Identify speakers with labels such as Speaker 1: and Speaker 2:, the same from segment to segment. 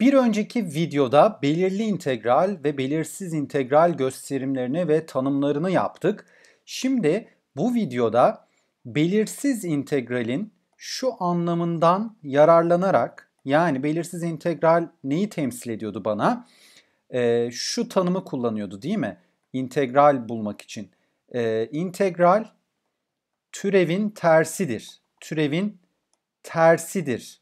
Speaker 1: Bir önceki videoda belirli integral ve belirsiz integral gösterimlerini ve tanımlarını yaptık. Şimdi bu videoda belirsiz integralin şu anlamından yararlanarak yani belirsiz integral neyi temsil ediyordu bana? Ee, şu tanımı kullanıyordu değil mi? İntegral bulmak için. Ee, integral türevin tersidir. Türevin tersidir.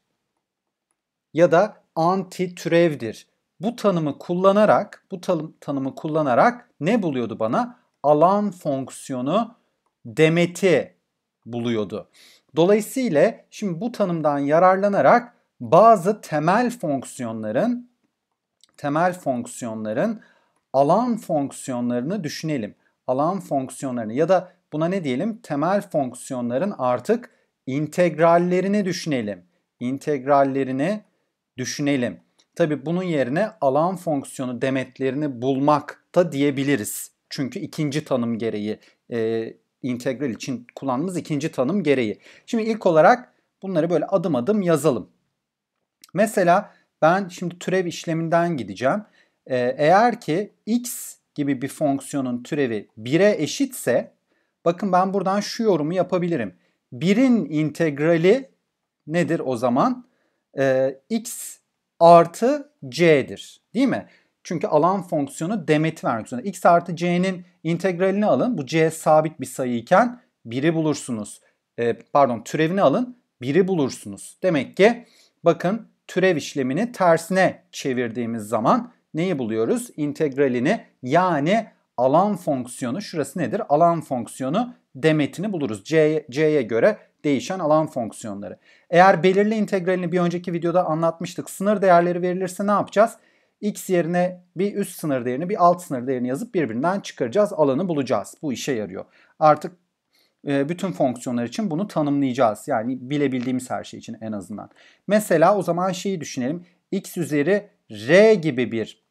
Speaker 1: Ya da anti türevdir. Bu tanımı kullanarak, bu tanımı kullanarak ne buluyordu bana? Alan fonksiyonu demeti buluyordu. Dolayısıyla şimdi bu tanımdan yararlanarak bazı temel fonksiyonların temel fonksiyonların alan fonksiyonlarını düşünelim. Alan fonksiyonlarını ya da buna ne diyelim? Temel fonksiyonların artık integrallerini düşünelim. İntegrallerini düşünelim. Tabi bunun yerine alan fonksiyonu demetlerini bulmak da diyebiliriz. Çünkü ikinci tanım gereği e, integral için kullandığımız ikinci tanım gereği. Şimdi ilk olarak bunları böyle adım adım yazalım. Mesela ben şimdi türev işleminden gideceğim. E, eğer ki x gibi bir fonksiyonun türevi 1'e eşitse bakın ben buradan şu yorumu yapabilirim. 1'in integrali nedir o zaman? e, x artı c'dir. Değil mi? Çünkü alan fonksiyonu demeti vermek zorunda. x artı c'nin integralini alın. Bu c sabit bir sayı iken 1'i bulursunuz. E, pardon türevini alın. 1'i bulursunuz. Demek ki bakın türev işlemini tersine çevirdiğimiz zaman neyi buluyoruz? İntegralini yani alan fonksiyonu şurası nedir? Alan fonksiyonu demetini buluruz. C'ye göre değişen alan fonksiyonları. Eğer belirli integralini bir önceki videoda anlatmıştık. Sınır değerleri verilirse ne yapacağız? X yerine bir üst sınır değerini bir alt sınır değerini yazıp birbirinden çıkaracağız. Alanı bulacağız. Bu işe yarıyor. Artık e, bütün fonksiyonlar için bunu tanımlayacağız. Yani bilebildiğimiz her şey için en azından. Mesela o zaman şeyi düşünelim. X üzeri R gibi bir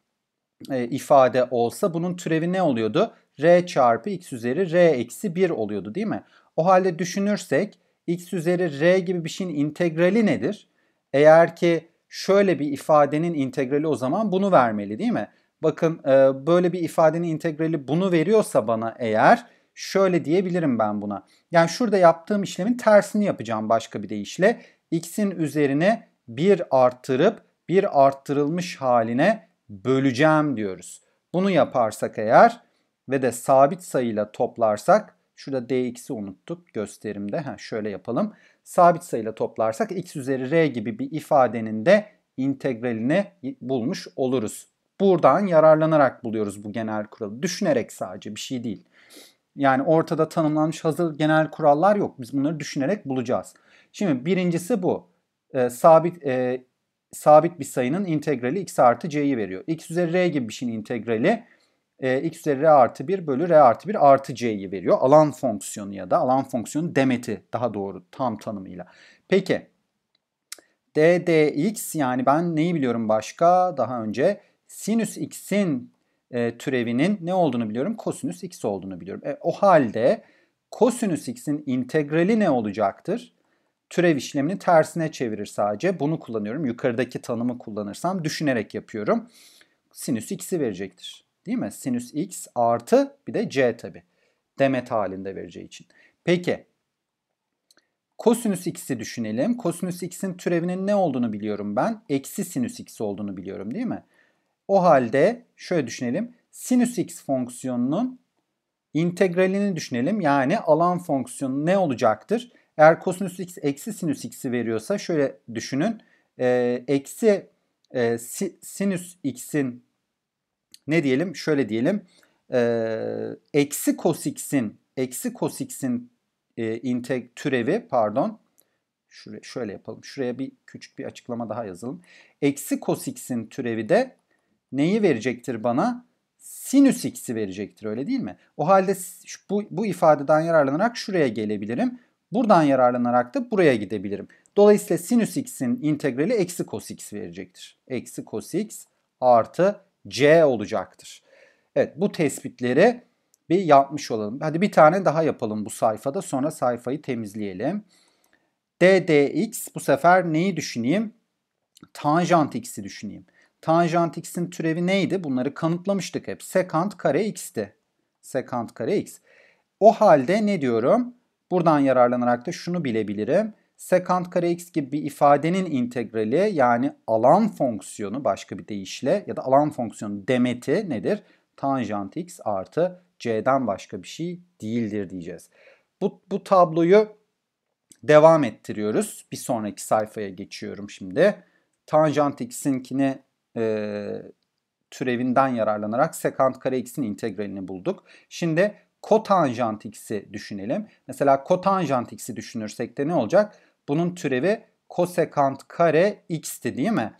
Speaker 1: e, ifade olsa bunun türevi ne oluyordu? R çarpı X üzeri R eksi 1 oluyordu değil mi? O halde düşünürsek x üzeri r gibi bir şeyin integrali nedir? Eğer ki şöyle bir ifadenin integrali o zaman bunu vermeli değil mi? Bakın e, böyle bir ifadenin integrali bunu veriyorsa bana eğer şöyle diyebilirim ben buna. Yani şurada yaptığım işlemin tersini yapacağım başka bir deyişle. x'in üzerine 1 arttırıp 1 arttırılmış haline böleceğim diyoruz. Bunu yaparsak eğer ve de sabit sayıyla toplarsak Şurada dx'i unuttuk gösterimde. Ha, şöyle yapalım. Sabit sayıyla toplarsak x üzeri r gibi bir ifadenin de integralini bulmuş oluruz. Buradan yararlanarak buluyoruz bu genel kuralı. Düşünerek sadece bir şey değil. Yani ortada tanımlanmış hazır genel kurallar yok. Biz bunları düşünerek bulacağız. Şimdi birincisi bu. E, sabit e, sabit bir sayının integrali x artı c'yi veriyor. x üzeri r gibi bir şeyin integrali e, x üzeri r artı 1 bölü r artı 1 artı c'yi veriyor. Alan fonksiyonu ya da alan fonksiyonu demeti daha doğru tam tanımıyla. Peki ddx yani ben neyi biliyorum başka daha önce sinüs x'in e, türevinin ne olduğunu biliyorum kosinüs x olduğunu biliyorum. E, o halde kosinüs x'in integrali ne olacaktır? Türev işlemini tersine çevirir sadece. Bunu kullanıyorum. Yukarıdaki tanımı kullanırsam düşünerek yapıyorum. Sinüs x'i verecektir. Değil mi? Sinüs x artı bir de c tabi. Demet halinde vereceği için. Peki kosinüs x'i düşünelim. Kosinüs x'in türevinin ne olduğunu biliyorum ben. Eksi sinüs x olduğunu biliyorum değil mi? O halde şöyle düşünelim. Sinüs x fonksiyonunun integralini düşünelim. Yani alan fonksiyonu ne olacaktır? Eğer kosinüs x eksi sinüs x'i veriyorsa şöyle düşünün. E, eksi e, si, sinüs x'in ne diyelim? Şöyle diyelim. Ee, eksi cosx'in eksi cosx'in e, integ türevi pardon şuraya, şöyle yapalım. Şuraya bir küçük bir açıklama daha yazalım. Eksi cosx'in türevi de neyi verecektir bana? Sinüs x'i verecektir öyle değil mi? O halde bu, bu ifadeden yararlanarak şuraya gelebilirim. Buradan yararlanarak da buraya gidebilirim. Dolayısıyla sinüs x'in integrali eksi cos x verecektir. Eksi cos x artı C olacaktır. Evet bu tespitleri bir yapmış olalım. Hadi bir tane daha yapalım bu sayfada sonra sayfayı temizleyelim. DDX bu sefer neyi düşüneyim? Tanjant x'i düşüneyim. Tanjant x'in türevi neydi? Bunları kanıtlamıştık hep. Sekant kare x'ti. Sekant kare x. O halde ne diyorum? Buradan yararlanarak da şunu bilebilirim sekant kare x gibi bir ifadenin integrali yani alan fonksiyonu başka bir deyişle ya da alan fonksiyonu demeti nedir? Tanjant x artı c'den başka bir şey değildir diyeceğiz. Bu, bu tabloyu devam ettiriyoruz. Bir sonraki sayfaya geçiyorum şimdi. Tanjant x'inkini e, türevinden yararlanarak sekant kare x'in integralini bulduk. Şimdi kotanjant x'i düşünelim. Mesela kotanjant x'i düşünürsek de ne olacak? Bunun türevi kosekant kare x'ti değil mi?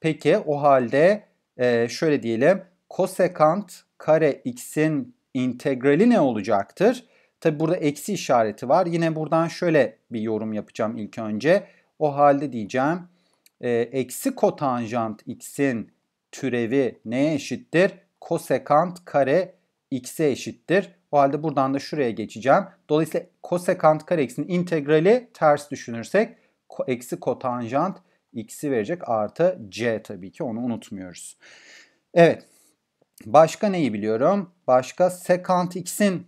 Speaker 1: Peki o halde e, şöyle diyelim. Kosekant kare x'in integrali ne olacaktır? Tabi burada eksi işareti var. Yine buradan şöyle bir yorum yapacağım ilk önce. O halde diyeceğim. E, eksi kotanjant x'in türevi neye eşittir? Kosekant kare x'e eşittir. O halde buradan da şuraya geçeceğim. Dolayısıyla kosekant kare x'in integrali ters düşünürsek eksi kotanjant x'i verecek artı c tabii ki onu unutmuyoruz. Evet. Başka neyi biliyorum? Başka sekant x'in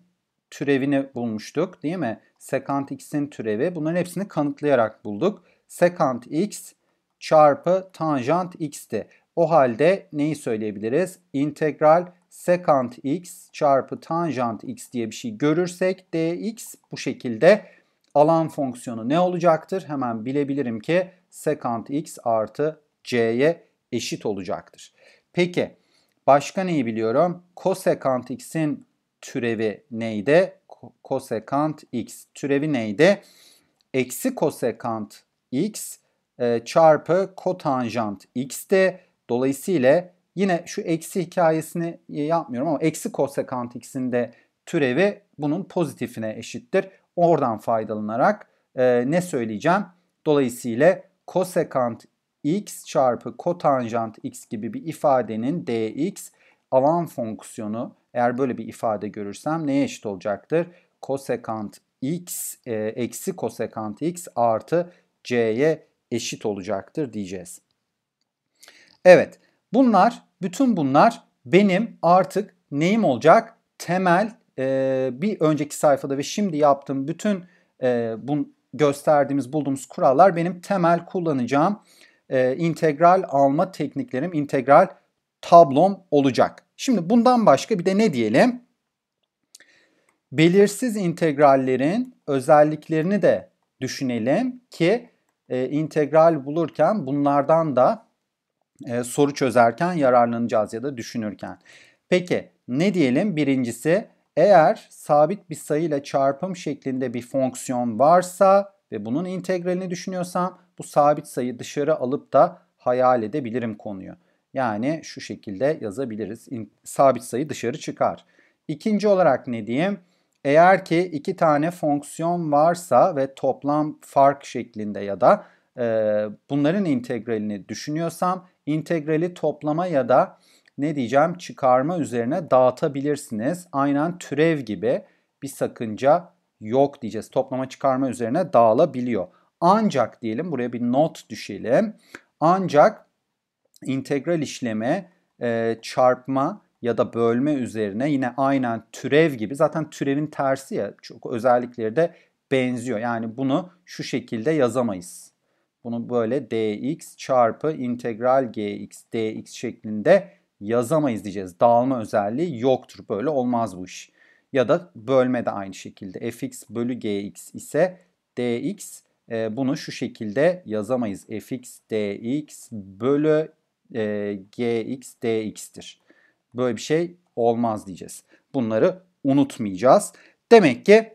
Speaker 1: türevini bulmuştuk değil mi? Sekant x'in türevi. Bunların hepsini kanıtlayarak bulduk. Sekant x çarpı tanjant x'ti. O halde neyi söyleyebiliriz? İntegral secant x çarpı tanjant x diye bir şey görürsek dx bu şekilde alan fonksiyonu ne olacaktır? Hemen bilebilirim ki secant x artı c'ye eşit olacaktır. Peki başka neyi biliyorum? Kosekant x'in türevi neydi? Kosekant x türevi neydi? Eksi kosekant x e, çarpı kotanjant x'ti. Dolayısıyla Yine şu eksi hikayesini e, yapmıyorum ama eksi kosekant x'in de türevi bunun pozitifine eşittir. Oradan faydalanarak e, ne söyleyeceğim? Dolayısıyla kosekant x çarpı kotanjant x gibi bir ifadenin dx alan fonksiyonu eğer böyle bir ifade görürsem neye eşit olacaktır? Kosekant x e, eksi kosekant x artı c'ye eşit olacaktır diyeceğiz. Evet bunlar bütün bunlar benim artık neyim olacak? Temel e, bir önceki sayfada ve şimdi yaptığım bütün e, bu gösterdiğimiz bulduğumuz kurallar benim temel kullanacağım e, integral alma tekniklerim, integral tablom olacak. Şimdi bundan başka bir de ne diyelim? Belirsiz integrallerin özelliklerini de düşünelim ki e, integral bulurken bunlardan da e, soru çözerken yararlanacağız ya da düşünürken. Peki ne diyelim? Birincisi eğer sabit bir sayıyla çarpım şeklinde bir fonksiyon varsa ve bunun integralini düşünüyorsam bu sabit sayı dışarı alıp da hayal edebilirim konuyu. Yani şu şekilde yazabiliriz. sabit sayı dışarı çıkar. İkinci olarak ne diyeyim? Eğer ki iki tane fonksiyon varsa ve toplam fark şeklinde ya da e, bunların integralini düşünüyorsam integrali toplama ya da ne diyeceğim çıkarma üzerine dağıtabilirsiniz. Aynen türev gibi bir sakınca yok diyeceğiz. Toplama çıkarma üzerine dağılabiliyor. Ancak diyelim buraya bir not düşelim. Ancak integral işlemi e, çarpma ya da bölme üzerine yine aynen türev gibi zaten türevin tersi ya çok özellikleri de benziyor. Yani bunu şu şekilde yazamayız. Bunu böyle dx çarpı integral gx dx şeklinde yazamayız diyeceğiz. Dağılma özelliği yoktur. Böyle olmaz bu iş. Ya da bölme de aynı şekilde. fx bölü gx ise dx e, bunu şu şekilde yazamayız. fx dx bölü e, gx dx'tir. Böyle bir şey olmaz diyeceğiz. Bunları unutmayacağız. Demek ki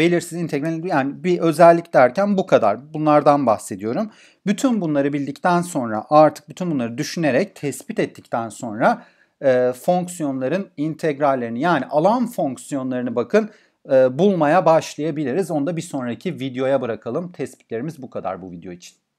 Speaker 1: belirsiz integral yani bir özellik derken bu kadar. Bunlardan bahsediyorum. Bütün bunları bildikten sonra artık bütün bunları düşünerek tespit ettikten sonra e, fonksiyonların integrallerini yani alan fonksiyonlarını bakın e, bulmaya başlayabiliriz. Onu da bir sonraki videoya bırakalım. Tespitlerimiz bu kadar bu video için.